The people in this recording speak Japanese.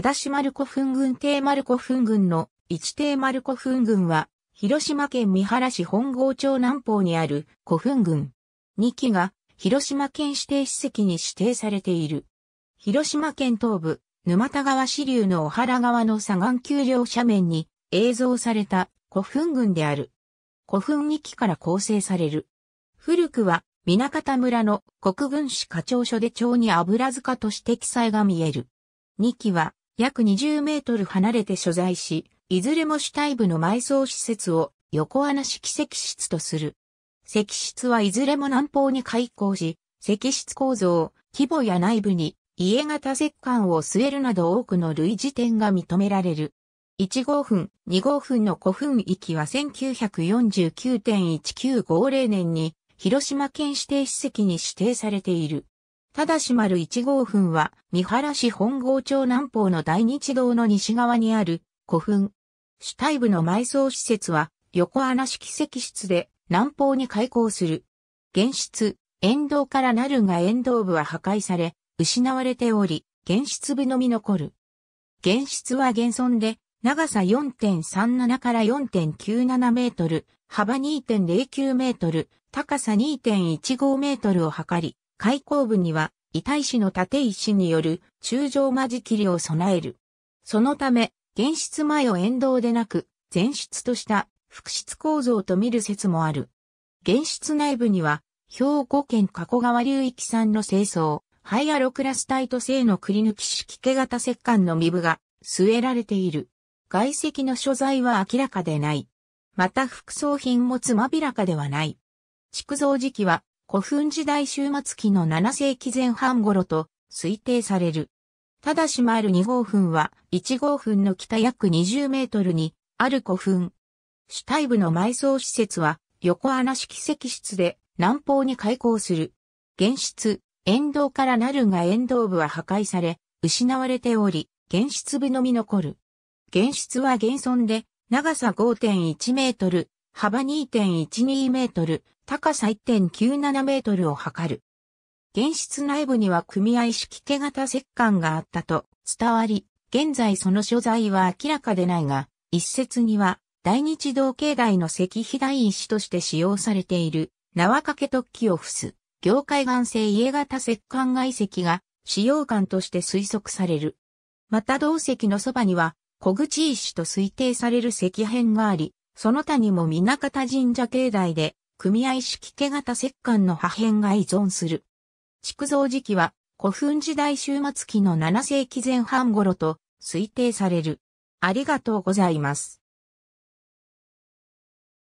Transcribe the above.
だし丸古墳群定丸古墳群の一定丸古墳群は、広島県三原市本郷町南方にある古墳群。2基が広島県指定史跡に指定されている。広島県東部、沼田川支流の小原川の左岸丘陵斜面に映像された古墳群である。古墳2基から構成される。古くは、南方村の国軍市課長所で町に油塚として記載が見える。2基は、約20メートル離れて所在し、いずれも主体部の埋葬施設を横穴式石室とする。石室はいずれも南方に開港し、石室構造、規模や内部に家型石棺を据えるなど多くの類似点が認められる。1号墳、2号墳の古墳域は1949.1950年に広島県指定史跡に指定されている。ただし丸1号墳は、三原市本郷町南方の大日堂の西側にある古墳。主体部の埋葬施設は、横穴式石室で南方に開港する。原室、沿道からなるが沿道部は破壊され、失われており、原室部のみ残る。原室は現存で、長さ4.37から4.97メートル、幅2.09メートル、高さ2.15メートルを測り、開口部には、遺体師の縦石による中上間仕切りを備える。そのため、現室前を沿道でなく、前室とした複室構造と見る説もある。現室内部には、兵庫県加古川流域産の清掃、ハイアロクラスタイト製のくり抜き式毛型石棺の身部が据えられている。外石の所在は明らかでない。また副葬品もつまびらかではない。築造時期は古墳時代終末期の7世紀前半頃と推定される。ただし丸2号墳は1号墳の北約20メートルにある古墳。主体部の埋葬施設は横穴式石室で南方に開港する。原室、沿道からなるが沿道部は破壊され、失われており、原室部のみ残る。原室は現存で長さ5.1メートル、幅2.12メートル、高さ1.97メートルを測る。原室内部には組合式手型石棺があったと伝わり、現在その所在は明らかでないが、一説には、大日同境内の石碑大石として使用されている、縄掛け突起を付す、業界岩性家型石棺外石が、使用感として推測される。また同石のそばには、小口石と推定される石片があり、その他にも港方神社境内で、組合式毛型石棺の破片が依存する。築造時期は古墳時代終末期の7世紀前半頃と推定される。ありがとうございます。